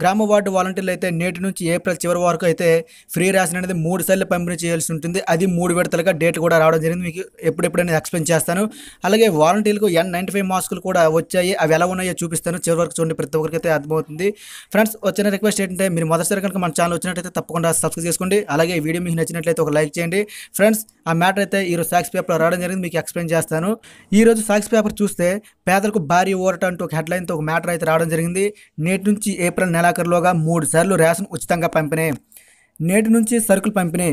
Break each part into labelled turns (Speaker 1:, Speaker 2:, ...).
Speaker 1: గ్రామ వార్డు వాలంటీర్లు అయితే నేటి నుంచి ఏప్రిల్ చివరి వరకు అయితే ఫ్రీ రేషన్ అనేది మూడు సార్లు పంపిణీ చేయాల్సి ఉంటుంది అది మూడు విడతలుగా డేట్ కూడా రావడం జరిగింది మీకు ఎప్పుడెప్పుడు నేను ఎక్స్ప్లెయిన్ చేస్తాను అలాగే వాలంటీర్లకు ఎన్ నైంటీ ఫైవ్ మాస్కులు కూడా వచ్చాయి అవి ఎలా ఉన్నాయో చూపిస్తాను చివరి వరకు చూడండి ప్రతి ఒక్కరికి అయితే అర్థమవుతుంది ఫ్రెండ్స్ వచ్చిన రిక్వెస్ట్ ఏంటంటే మీరు మొదటిసారి కనుక మన ఛానల్ వచ్చినట్టయితే తప్పకుండా సబ్స్క్రైబ్ చేసుకోండి అలాగే వీడియో మీకు నచ్చినట్లయితే ఒక లైక్ చేయండి ఫ్రెండ్స్ ఆ మ్యాటర్ అయితే ఈరోజు సాక్స్ పేపర్లో రావడం జరిగింది మీకు ఎక్స్ప్లెయిన్ చేస్తాను ఈరోజు సాక్స్ పేపర్ చూస్తే పేదలకు భారీ ఓరట అంటూ ఒక హెడ్లైన్తో ఒక మ్యాటర్ అయితే రావడం జరిగింది నేటి నుంచి ఏప్రిల్ నెల నెలాఖరులోగా మూడు సార్లు రేషన్ ఉచితంగా పంపిణీ నేటి నుంచి సరుకులు పంపిణీ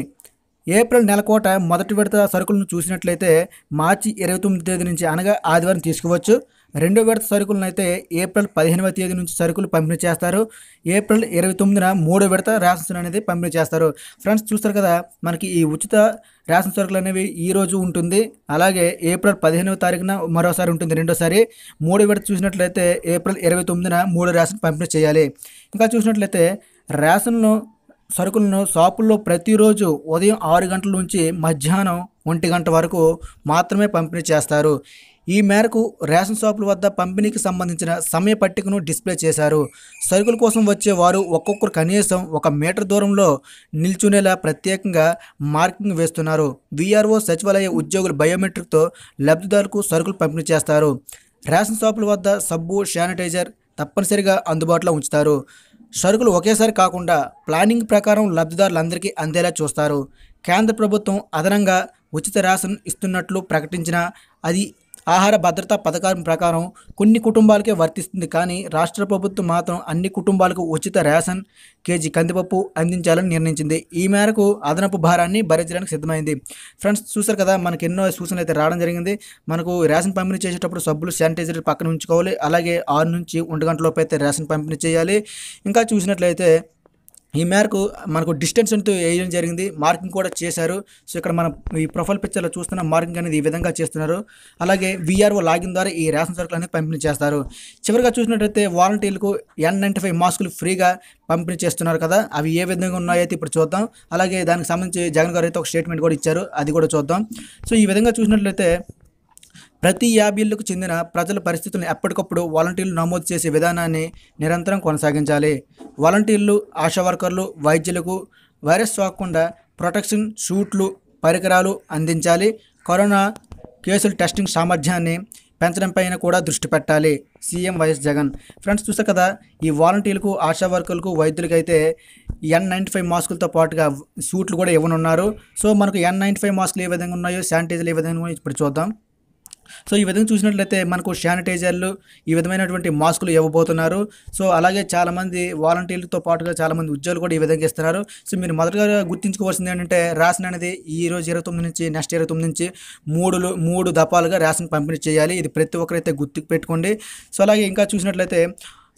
Speaker 1: ఏప్రిల్ నెలకోట మొదటి విడత సరుకులను చూసినట్లయితే మార్చి ఇరవై తొమ్మిది తేదీ నుంచి అనగా ఆదివారం తీసుకోవచ్చు రెండో విడత సరుకులను అయితే ఏప్రిల్ పదిహేనవ తేదీ నుంచి సరుకులు పంపిణీ చేస్తారు ఏప్రిల్ ఇరవై తొమ్మిదిన మూడో విడత రేషన్ అనేది పంపిణీ చేస్తారు ఫ్రెండ్స్ చూస్తారు కదా మనకి ఈ ఉచిత రేషన్ సరుకులు అనేవి ఈ రోజు ఉంటుంది అలాగే ఏప్రిల్ పదిహేనవ తారీఖున మరోసారి ఉంటుంది రెండోసారి మూడో విడత చూసినట్లయితే ఏప్రిల్ ఇరవై తొమ్మిదిన మూడో రేషన్ పంపిణీ చేయాలి ఇంకా చూసినట్లయితే రేషన్ను సరుకులను షాపుల్లో ప్రతిరోజు ఉదయం ఆరు గంటల నుంచి మధ్యాహ్నం ఒంటి గంట వరకు మాత్రమే పంపిణీ చేస్తారు ఈ మేరకు రేషన్ షాపుల వద్ద పంపిణీకి సంబంధించిన సమయ పట్టికను డిస్ప్లే చేశారు సరుకుల కోసం వచ్చే వారు ఒక్కొక్కరు కనీసం ఒక మీటర్ దూరంలో నిల్చునేలా ప్రత్యేకంగా మార్కింగ్ వేస్తున్నారు విఆర్ఓ సచివాలయ ఉద్యోగుల బయోమెట్రిక్తో లబ్ధిదారులకు సరుకులు పంపిణీ చేస్తారు రేషన్ షాపుల వద్ద సబ్బు శానిటైజర్ తప్పనిసరిగా అందుబాటులో ఉంచుతారు సరుకులు ఒకేసారి కాకుండా ప్లానింగ్ ప్రకారం లబ్ధిదారులందరికీ అందేలా చూస్తారు కేంద్ర ప్రభుత్వం అదనంగా ఉచిత రేషన్ ఇస్తున్నట్లు ప్రకటించినా అది ఆహార భద్రత పథకం ప్రకారం కొన్ని కుటుంబాలకే వర్తిస్తుంది కానీ రాష్ట్ర ప్రభుత్వం మాత్రం అన్ని కుటుంబాలకు ఉచిత రేషన్ కేజీ కందిపప్పు అందించాలని నిర్ణయించింది ఈ మేరకు అదనపు భారాన్ని భరించడానికి సిద్ధమైంది ఫ్రెండ్స్ చూసారు కదా మనకి ఎన్నో సూచనలు అయితే రావడం జరిగింది మనకు రేషన్ పంపిణీ చేసేటప్పుడు సబ్బులు శానిటైజర్ పక్కన ఉంచుకోవాలి అలాగే ఆరు నుంచి ఒంటి గంటలోపు అయితే రేషన్ పంపిణీ చేయాలి ఇంకా చూసినట్లయితే ఈ మేరకు మనకు డిస్టెన్స్ అంటూ వేయడం జరిగింది మార్కింగ్ కూడా చేశారు సో ఇక్కడ మనం ఈ ప్రొఫైల్ పిక్చర్లో చూస్తున్న మార్కింగ్ అనేది ఈ విధంగా చేస్తున్నారు అలాగే వీఆర్ఓ లాగిన్ ద్వారా ఈ రేషన్ సరుకులు అనేది పంపిణీ చేస్తారు చివరిగా చూసినట్లయితే వాలంటీర్లకు ఎన్ నైంటీ ఫైవ్ మాస్కులు ఫ్రీగా పంపిణీ చేస్తున్నారు కదా అవి ఏ విధంగా ఉన్నాయో అయితే ఇప్పుడు చూద్దాం అలాగే దానికి సంబంధించి జగన్ గారు అయితే ఒక స్టేట్మెంట్ కూడా ఇచ్చారు అది కూడా చూద్దాం సో ఈ విధంగా చూసినట్లయితే ప్రతి యాభైళ్లకు చెందిన ప్రజల పరిస్థితులను ఎప్పటికప్పుడు వాలంటీర్లు నమోదు చేసే విధానాన్ని నిరంతరం కొనసాగించాలి వాలంటీర్లు ఆశా వర్కర్లు వైద్యులకు వైరస్ సోకకుండా ప్రొటెక్షన్ షూట్లు పరికరాలు అందించాలి కరోనా కేసుల టెస్టింగ్ సామర్థ్యాన్ని పెంచడం పైన కూడా దృష్టి పెట్టాలి సీఎం వైఎస్ జగన్ ఫ్రెండ్స్ చూస్తే కదా ఈ వాలంటీర్లకు ఆశా వర్కర్లకు వైద్యులకు అయితే ఎన్ నైంటీ ఫైవ్ మాస్కులతో పాటుగా సూట్లు కూడా ఇవ్వనున్నారు సో మనకు ఎన్ నైంటీ ఫైవ్ మాస్కులు ఏ విధంగా ఉన్నాయో శానిటైజర్లు ఏ విధంగా ఇప్పుడు చూద్దాం సో ఈ విధంగా చూసినట్లయితే మనకు శానిటైజర్లు ఈ విధమైనటువంటి మాస్కులు ఇవ్వబోతున్నారు సో అలాగే చాలామంది వాలంటీర్లతో పాటుగా చాలామంది ఉద్యోగులు కూడా ఈ విధంగా ఇస్తున్నారు సో మీరు మొదటగా గుర్తించుకోవాల్సింది ఏంటంటే రేషన్ అనేది ఈ రోజు ఇరవై తొమ్మిది నుంచి నెక్స్ట్ ఇరవై తొమ్మిది నుంచి మూడు మూడు దఫాలుగా రేషన్ పంపిణీ చేయాలి ఇది ప్రతి ఒక్కరైతే గుర్తు పెట్టుకోండి సో అలాగే ఇంకా చూసినట్లయితే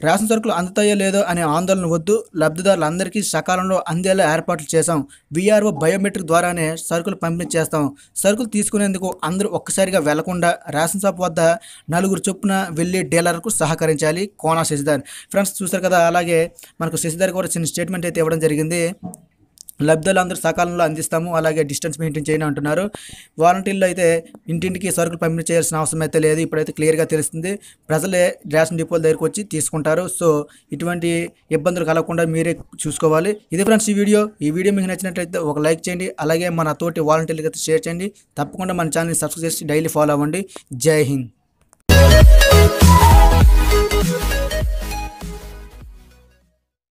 Speaker 1: రేషన్ సరుకులు అందుతాయో లేదో అనే ఆందోళన వద్దు లబ్ధిదారులందరికీ సకాలంలో అందేలా ఏర్పాట్లు చేశాం వీఆర్ఓ బయోమెట్రిక్ ద్వారానే సరుకులు పంపిణీ చేస్తాం సరుకులు తీసుకునేందుకు అందరూ ఒక్కసారిగా వెళ్లకుండా రేషన్ షాప్ వద్ద నలుగురు చొప్పున వెళ్ళి డీలర్కు సహకరించాలి కోనా శశిధర్ ఫ్రెండ్స్ చూస్తారు కదా అలాగే మనకు శశిధర్ కూడా చిన్న స్టేట్మెంట్ అయితే ఇవ్వడం జరిగింది అందరూ సకాలంలో అందిస్తాము అలాగే డిస్టెన్స్ మెయింటైన్ చేయని అంటున్నారు వాలంటీర్లు అయితే ఇంటింటికి సరుకులు పంపిణీ చేయాల్సిన అవసరం అయితే లేదు ఇప్పుడైతే క్లియర్గా తెలుస్తుంది ప్రజలే రేషన్ డిపోల దగ్గరకు వచ్చి తీసుకుంటారు సో ఇటువంటి ఇబ్బందులు కలగకుండా మీరే చూసుకోవాలి ఇది ఫ్రెండ్స్ ఈ వీడియో ఈ వీడియో మీకు నచ్చినట్లయితే ఒక లైక్ చేయండి అలాగే మన తోటి వాలంటీర్లకి అయితే షేర్ చేయండి తప్పకుండా మన ఛానల్ని సబ్స్క్రైబ్ చేసి డైలీ ఫాలో అవ్వండి జై హింద్